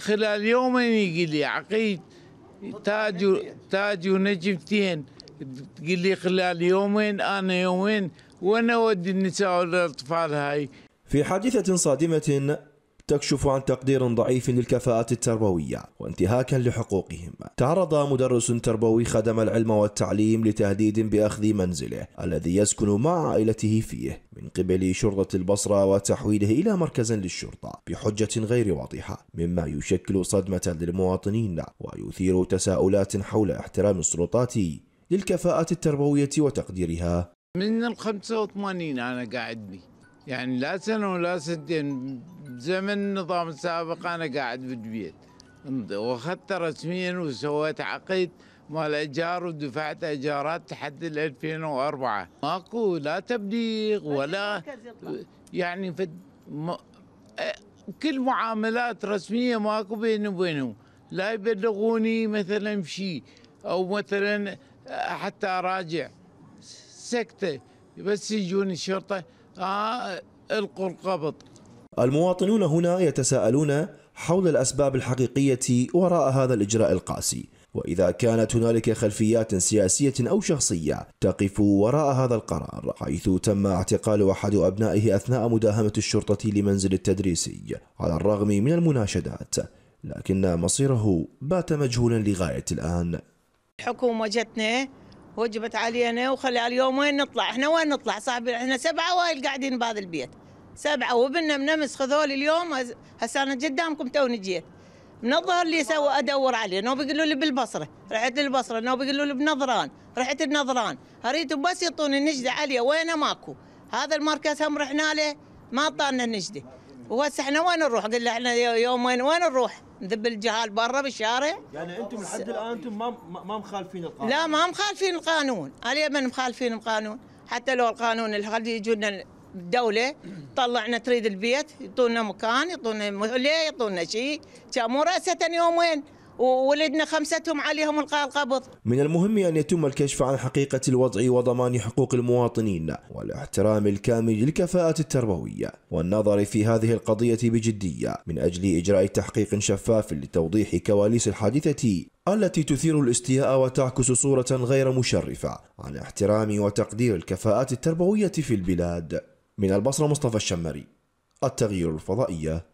خلال يومين يجي لي عقيد تاج تاج ونجمتين تقول لي خلال يومين انا يومين وانا اودي النساء والاطفال هاي في حادثه صادمه تكشف عن تقدير ضعيف للكفاءات التربوية وانتهاكا لحقوقهم تعرض مدرس تربوي خدم العلم والتعليم لتهديد بأخذ منزله الذي يسكن مع عائلته فيه من قبل شرطة البصرة وتحويله إلى مركز للشرطة بحجة غير واضحة مما يشكل صدمة للمواطنين ويثير تساؤلات حول احترام السلطات للكفاءات التربوية وتقديرها من ال 85 أنا قاعد يعني لا سنة ولا سنتين زمن النظام السابق انا قاعد بالبيت واخذت رسميا وسويت عقد مال ايجار ودفعت ايجارات لحد 2004 ماكو لا تبليغ ولا يعني في م... كل معاملات رسميه ماكو بيني وبينهم لا يبلغوني مثلا بشيء او مثلا حتى اراجع سكته بس يجوني الشرطه آه القوا القبض المواطنون هنا يتساءلون حول الأسباب الحقيقية وراء هذا الإجراء القاسي وإذا كانت هنالك خلفيات سياسية أو شخصية تقف وراء هذا القرار حيث تم اعتقال أحد أبنائه أثناء مداهمة الشرطة لمنزل التدريسي على الرغم من المناشدات لكن مصيره بات مجهولا لغاية الآن الحكومة جتنا وجبت علينا وخلي على اليوم وين نطلع احنا وين نطلع صاحبي احنا سبعة وائل قاعدين بهذا البيت سبعه وابننا منمس خذول اليوم هسه انا قدامكم توني جيت من الظهر اللي سوى ادور عليه نو بيقولوا لي بالبصره رحت للبصره نو بيقولوا لي بنظران رحت بنظران اريد بس يعطوني نجده عليه وينه ماكو هذا المركز هم رحنا له ما اعطانا النجده وهسه احنا وين نروح؟ قلنا احنا يومين وين نروح؟ نذب الجهال برا بالشارع يعني انتم لحد الان انتم ما ما مخالفين القانون لا ما مخالفين القانون، اليمن مخالفين القانون، حتى لو القانون اللي يجونا الدوله طلعنا تريد البيت يعطونا مكان يعطونا مهله يعطونا شيء كانوا راسه يومين وولدنا خمستهم عليهم القاء القبض. من المهم ان يتم الكشف عن حقيقه الوضع وضمان حقوق المواطنين والاحترام الكامل للكفاءه التربويه والنظر في هذه القضيه بجديه من اجل اجراء تحقيق شفاف لتوضيح كواليس الحادثه التي تثير الاستياء وتعكس صوره غير مشرفه عن احترام وتقدير الكفاءات التربويه في البلاد. من البصرة مصطفى الشمري التغيير الفضائية